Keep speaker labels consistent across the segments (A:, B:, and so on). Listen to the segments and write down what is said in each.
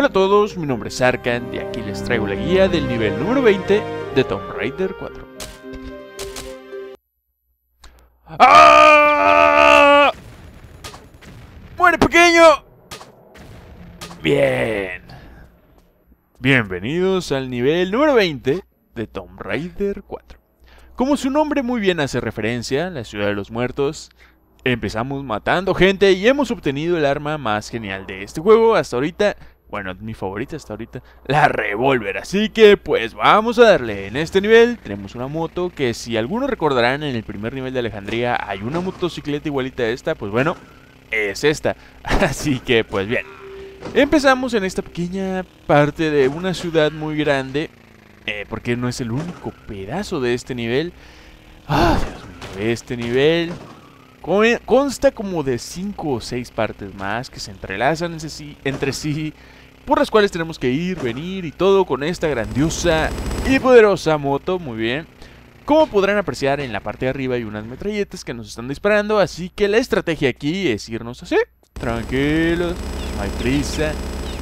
A: Hola a todos, mi nombre es Arkhan, y aquí les traigo la guía del nivel número 20 de Tomb Raider 4. Bueno ¡Ah! ¡Muere pequeño! Bien. Bienvenidos al nivel número 20 de Tomb Raider 4. Como su nombre muy bien hace referencia, la ciudad de los muertos, empezamos matando gente y hemos obtenido el arma más genial de este juego hasta ahorita, bueno, mi favorita hasta ahorita, la revólver. Así que pues vamos a darle. En este nivel tenemos una moto que si algunos recordarán en el primer nivel de Alejandría hay una motocicleta igualita a esta, pues bueno, es esta. Así que pues bien. Empezamos en esta pequeña parte de una ciudad muy grande, eh, porque no es el único pedazo de este nivel. Ah, este nivel consta como de 5 o 6 partes más que se entrelazan entre sí por las cuales tenemos que ir, venir y todo con esta grandiosa y poderosa moto, muy bien. Como podrán apreciar, en la parte de arriba hay unas metralletas que nos están disparando, así que la estrategia aquí es irnos así, tranquilos, no hay prisa,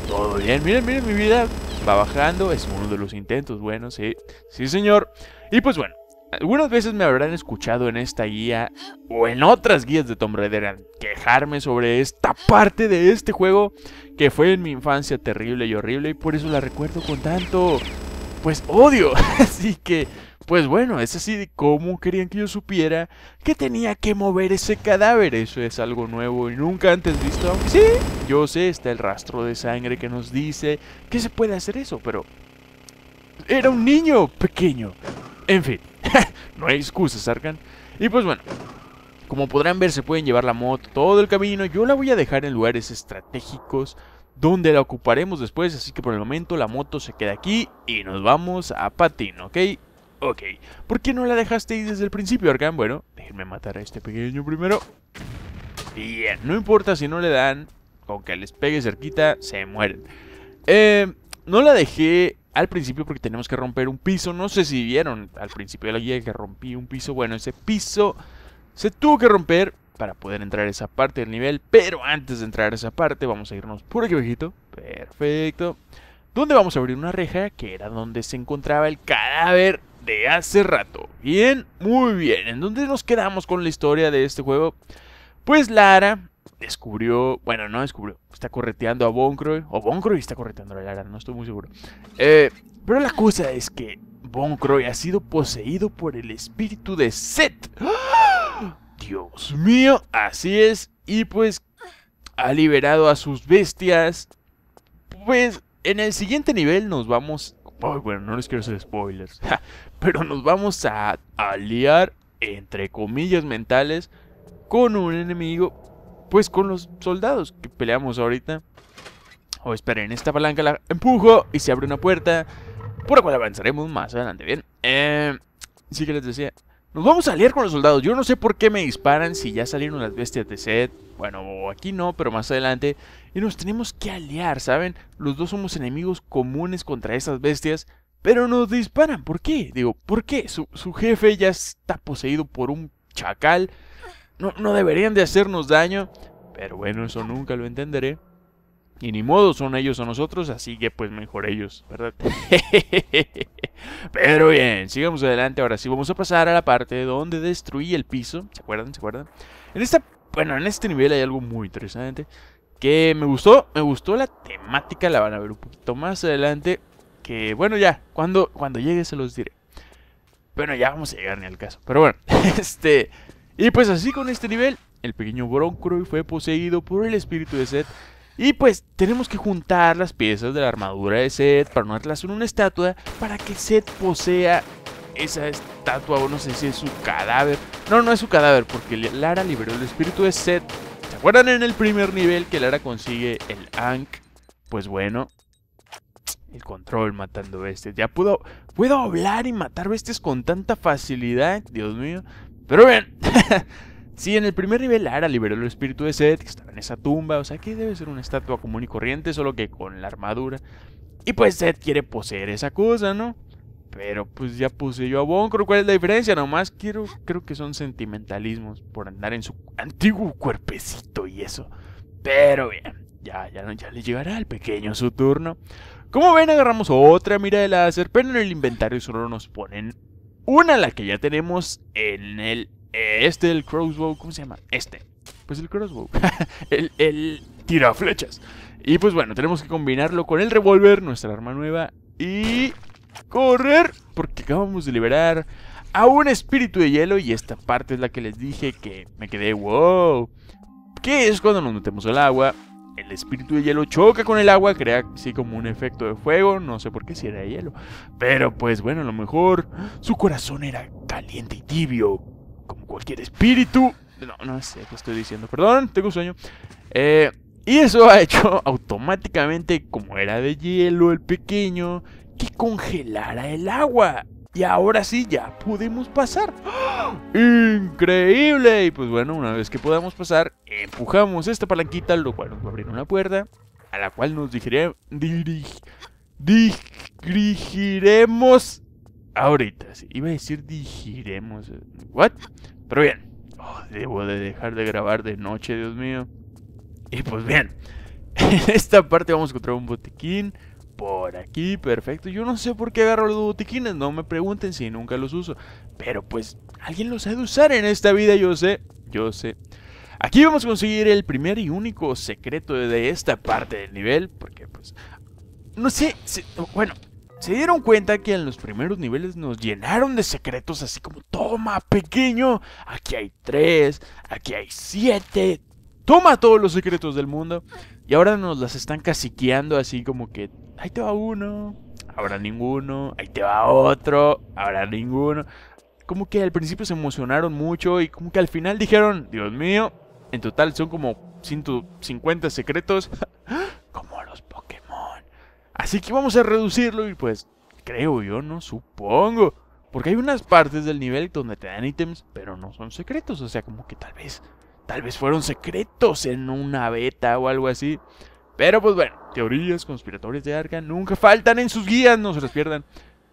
A: todo bien, miren, miren mi vida, va bajando, es uno de los intentos, buenos. sí, ¿eh? sí señor. Y pues bueno, algunas veces me habrán escuchado en esta guía o en otras guías de Tomb Raider quejarme sobre esta parte de este juego que fue en mi infancia terrible y horrible y por eso la recuerdo con tanto, pues odio. Así que, pues bueno, es así de querían que yo supiera que tenía que mover ese cadáver. Eso es algo nuevo y nunca antes visto. Aunque sí, yo sé, está el rastro de sangre que nos dice que se puede hacer eso, pero... Era un niño pequeño en fin, no hay excusas, Arkan. Y pues bueno, como podrán ver, se pueden llevar la moto todo el camino. Yo la voy a dejar en lugares estratégicos donde la ocuparemos después. Así que por el momento la moto se queda aquí y nos vamos a patín, ¿ok? Ok. ¿Por qué no la dejaste desde el principio, Arkan? Bueno, déjenme matar a este pequeño primero. Bien, no importa si no le dan, con que les pegue cerquita, se mueren. Eh, no la dejé al principio porque tenemos que romper un piso. No sé si vieron al principio de la guía que rompí un piso. Bueno, ese piso se tuvo que romper para poder entrar a esa parte del nivel. Pero antes de entrar a esa parte vamos a irnos por aquí abajito. Perfecto. Donde vamos a abrir una reja que era donde se encontraba el cadáver de hace rato. Bien, muy bien. ¿En dónde nos quedamos con la historia de este juego? Pues Lara descubrió, bueno, no descubrió, está correteando a Bonkroy... o Bonkroy está correteando a Lara, no estoy muy seguro. Eh, pero la cosa es que Bonkroy ha sido poseído por el espíritu de Set. ¡Ah! Dios mío, así es, y pues ha liberado a sus bestias. Pues en el siguiente nivel nos vamos, bueno, no les quiero hacer spoilers, pero nos vamos a aliar, entre comillas mentales, con un enemigo pues con los soldados que peleamos ahorita. O oh, esperen, esta palanca la empujo y se abre una puerta, por la cual avanzaremos más adelante, bien. Eh, sí que les decía, nos vamos a aliar con los soldados. Yo no sé por qué me disparan si ya salieron las bestias de set. Bueno, aquí no, pero más adelante. Y nos tenemos que aliar, ¿saben? Los dos somos enemigos comunes contra esas bestias. Pero nos disparan. ¿Por qué? Digo, ¿por qué? Su, su jefe ya está poseído por un chacal. No, deberían de hacernos daño. Pero bueno, eso nunca lo entenderé. Y ni modo, son ellos o nosotros, así que pues mejor ellos, ¿verdad? Pero bien, sigamos adelante. Ahora sí, vamos a pasar a la parte donde destruí el piso. ¿Se acuerdan? ¿Se acuerdan? En esta, bueno, en este nivel hay algo muy interesante que me gustó. Me gustó la temática, la van a ver un poquito más adelante. Que bueno, ya, cuando, cuando llegue se los diré. Bueno, ya vamos a llegar ni al caso. Pero bueno, este... Y pues así con este nivel, el pequeño Broncroy fue poseído por el espíritu de Seth. Y pues tenemos que juntar las piezas de la armadura de Seth para unirlas en una estatua para que Seth posea esa estatua o no sé si es su cadáver. No, no es su cadáver porque Lara liberó el espíritu de Seth. ¿Se acuerdan en el primer nivel que Lara consigue el Ankh? Pues bueno, el control matando bestias. Ya pudo, puedo hablar y matar bestias con tanta facilidad, Dios mío. Pero bien, si en el primer nivel Lara liberó el espíritu de Seth, que estaba en esa tumba, o sea que debe ser una estatua común y corriente, solo que con la armadura. Y pues Seth quiere poseer esa cosa, ¿no? Pero pues ya yo a creo ¿cuál es la diferencia? Nomás quiero, creo que son sentimentalismos por andar en su antiguo cuerpecito y eso. Pero bien, ya, ya, ya le llegará al pequeño su turno. Como ven, agarramos otra mira de láser, pero en el inventario solo nos ponen una, la que ya tenemos en el... Este, el crossbow, ¿cómo se llama? Este. Pues el crossbow. el, el tira flechas. Y pues bueno, tenemos que combinarlo con el revólver, nuestra arma nueva. Y... ¡Correr! Porque acabamos de liberar a un espíritu de hielo. Y esta parte es la que les dije que me quedé wow. Que es cuando nos metemos el agua el espíritu de hielo choca con el agua, crea así como un efecto de fuego, no sé por qué si era de hielo. Pero pues bueno, a lo mejor su corazón era caliente y tibio, como cualquier espíritu. No, no sé qué estoy diciendo, perdón, tengo sueño. Eh, y eso ha hecho automáticamente, como era de hielo el pequeño, que congelara el agua. Y ahora sí, ya podemos pasar. ¡Ah! ¡Increíble! Y pues bueno, una vez que podamos pasar, empujamos esta palanquita, lo cual nos va a abrir una puerta, a la cual nos dirigiremos... Ahorita, sí, iba a decir dirigiremos... Eh, ¿What? Pero bien. Oh, debo de dejar de grabar de noche, Dios mío. Y pues bien, en esta parte vamos a encontrar un botiquín, por aquí, perfecto. Yo no sé por qué agarro los botiquines, no me pregunten si nunca los uso. Pero pues alguien los ha de usar en esta vida, yo sé, yo sé. Aquí vamos a conseguir el primer y único secreto de esta parte del nivel, porque pues... No sé, bueno, se dieron cuenta que en los primeros niveles nos llenaron de secretos, así como, toma, pequeño, aquí hay tres, aquí hay siete, toma todos los secretos del mundo. Y ahora nos las están caciqueando así como que, ahí te va uno, ahora ninguno, ahí te va otro, ahora ninguno. Como que al principio se emocionaron mucho y como que al final dijeron, Dios mío, en total son como 150 secretos, como los Pokémon. Así que vamos a reducirlo y pues creo yo, no supongo. Porque hay unas partes del nivel donde te dan ítems, pero no son secretos, o sea, como que tal vez Tal vez fueron secretos en una beta o algo así. Pero pues bueno, teorías conspiratorias de Arca nunca faltan en sus guías, no se las pierdan.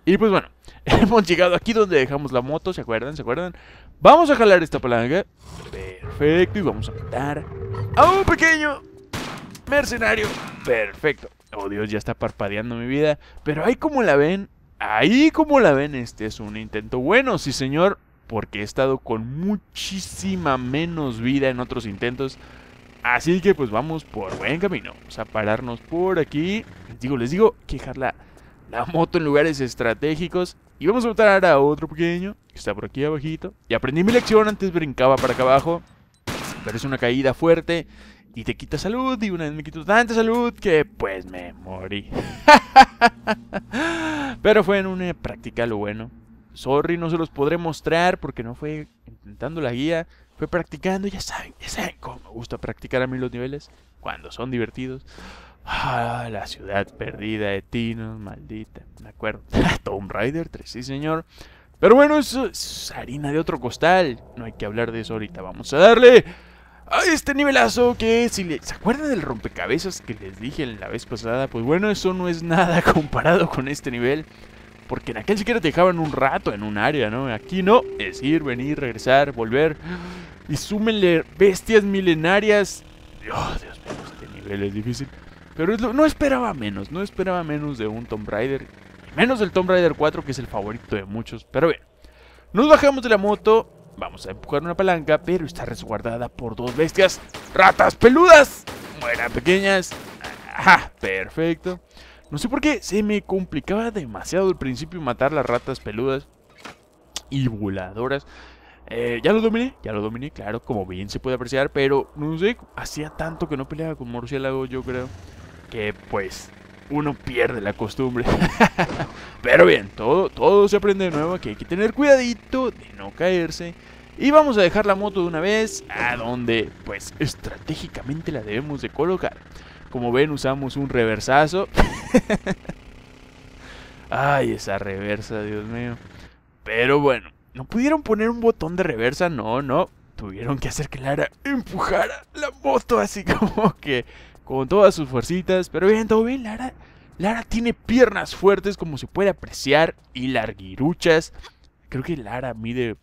A: Y pues bueno, hemos llegado aquí donde dejamos la moto, ¿se acuerdan? ¿Se acuerdan? Vamos a jalar esta palanca. Perfecto, y vamos a matar a un pequeño mercenario. Perfecto. Oh Dios, ya está parpadeando mi vida. Pero ahí como la ven, ahí como la ven, este es un intento bueno, sí señor porque he estado con muchísima menos vida en otros intentos. Así que pues vamos por buen camino. Vamos a pararnos por aquí. Digo, les digo quejar la, moto en lugares estratégicos. Y vamos a votar a otro pequeño que está por aquí abajito. Y aprendí mi lección, antes brincaba para acá abajo. Pero es una caída fuerte y te quita salud. Y una vez me quito tanta salud que pues me morí. pero fue en una práctica lo bueno sorry, no se los podré mostrar porque no fue intentando la guía, fue practicando, ya saben, ya saben cómo me gusta practicar a mí los niveles cuando son divertidos. Ah, la ciudad perdida de Tinos, maldita, me acuerdo. Tomb Raider 3, sí señor. Pero bueno, eso es harina de otro costal, no hay que hablar de eso ahorita, vamos a darle a este nivelazo que si se acuerdan del rompecabezas que les dije la vez pasada, pues bueno, eso no es nada comparado con este nivel. Porque en aquel siquiera te dejaban un rato en un área, ¿no? Aquí no, es ir, venir, regresar, volver. Y súmenle bestias milenarias. Oh, Dios mío, este nivel es difícil. Pero no esperaba menos, no esperaba menos de un Tomb Raider. Menos del Tomb Raider 4, que es el favorito de muchos. Pero bien, nos bajamos de la moto. Vamos a empujar una palanca, pero está resguardada por dos bestias. ¡Ratas peludas! Buenas pequeñas. Ajá, perfecto. No sé por qué, se me complicaba demasiado al principio matar las ratas peludas y voladoras. Eh, ya lo dominé, ya lo dominé, claro, como bien se puede apreciar, pero no sé, hacía tanto que no peleaba con murciélago, yo creo, que pues uno pierde la costumbre. pero bien, todo, todo se aprende de nuevo, que hay que tener cuidadito de no caerse. Y vamos a dejar la moto de una vez a donde pues estratégicamente la debemos de colocar. Como ven, usamos un reversazo. Ay, esa reversa, Dios mío. Pero bueno, ¿no pudieron poner un botón de reversa? No, no. Tuvieron que hacer que Lara empujara la moto así como que con todas sus fuercitas. Pero bien, todo bien, Lara. Lara tiene piernas fuertes como se puede apreciar y larguiruchas. Creo que Lara mide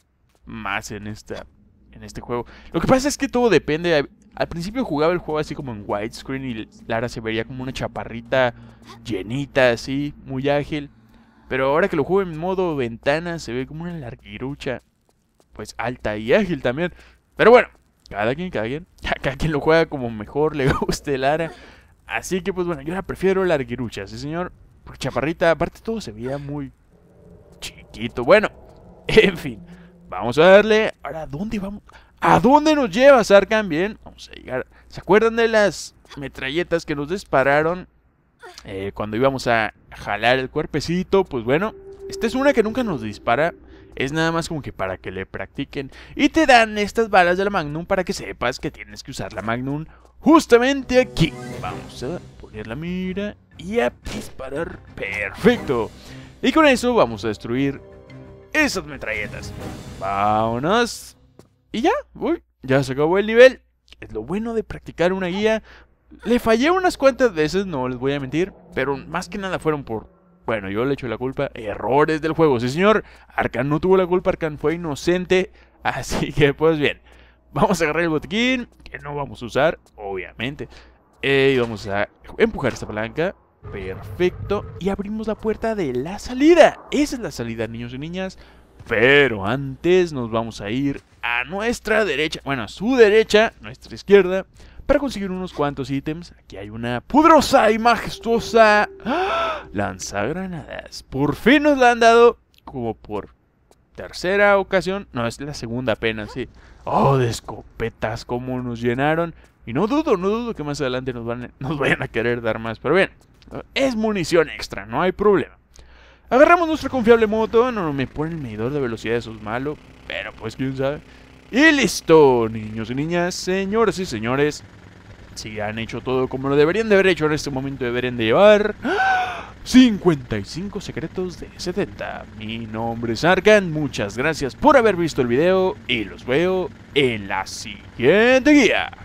A: más en esta en este juego. Lo que pasa es que todo depende al principio jugaba el juego así como en widescreen y Lara se vería como una chaparrita llenita así, muy ágil. Pero ahora que lo juego en modo ventana se ve como una larguirucha, pues alta y ágil también. Pero bueno, cada quien, cada quien. Cada quien lo juega como mejor le guste Lara. Así que pues bueno, yo la prefiero larguirucha, sí señor. Porque chaparrita, aparte todo se veía muy chiquito. Bueno, en fin, vamos a darle. Ahora, ¿dónde vamos? ¿A dónde nos lleva, Arkham? Bien, vamos a llegar. ¿Se acuerdan de las metralletas que nos dispararon eh, cuando íbamos a jalar el cuerpecito? Pues bueno, esta es una que nunca nos dispara. Es nada más como que para que le practiquen. Y te dan estas balas de la Magnum para que sepas que tienes que usar la Magnum justamente aquí. Vamos a poner la mira y a disparar. Perfecto. Y con eso vamos a destruir esas metralletas. Vámonos. Y ya, uy, ya se acabó el nivel. Es lo bueno de practicar una guía. Le fallé unas cuantas veces, no les voy a mentir, pero más que nada fueron por bueno, yo le echo la culpa. Errores del juego. Sí, señor. Arkan no tuvo la culpa. Arkan fue inocente. Así que, pues bien. Vamos a agarrar el botiquín. Que no vamos a usar, obviamente. y vamos a empujar esta palanca. Perfecto. Y abrimos la puerta de la salida. Esa es la salida, niños y niñas. Pero antes nos vamos a ir a nuestra derecha, bueno, a su derecha, nuestra izquierda, para conseguir unos cuantos ítems. Aquí hay una pudrosa y majestuosa lanzagranadas. Por fin nos la han dado, como por tercera ocasión. No, es la segunda apenas, sí. Oh, de escopetas, como nos llenaron. Y no dudo, no dudo que más adelante nos, van, nos vayan a querer dar más. Pero bien, es munición extra, no hay problema. Agarramos nuestra confiable moto. No, me pone el medidor de velocidad, eso es malo. Pero pues quién sabe. Y listo, niños y niñas, señores y señores. Si han hecho todo como lo deberían de haber hecho en este momento, deberían de llevar 55 secretos de 70. Mi nombre es Arkan, muchas gracias por haber visto el video y los veo en la siguiente guía.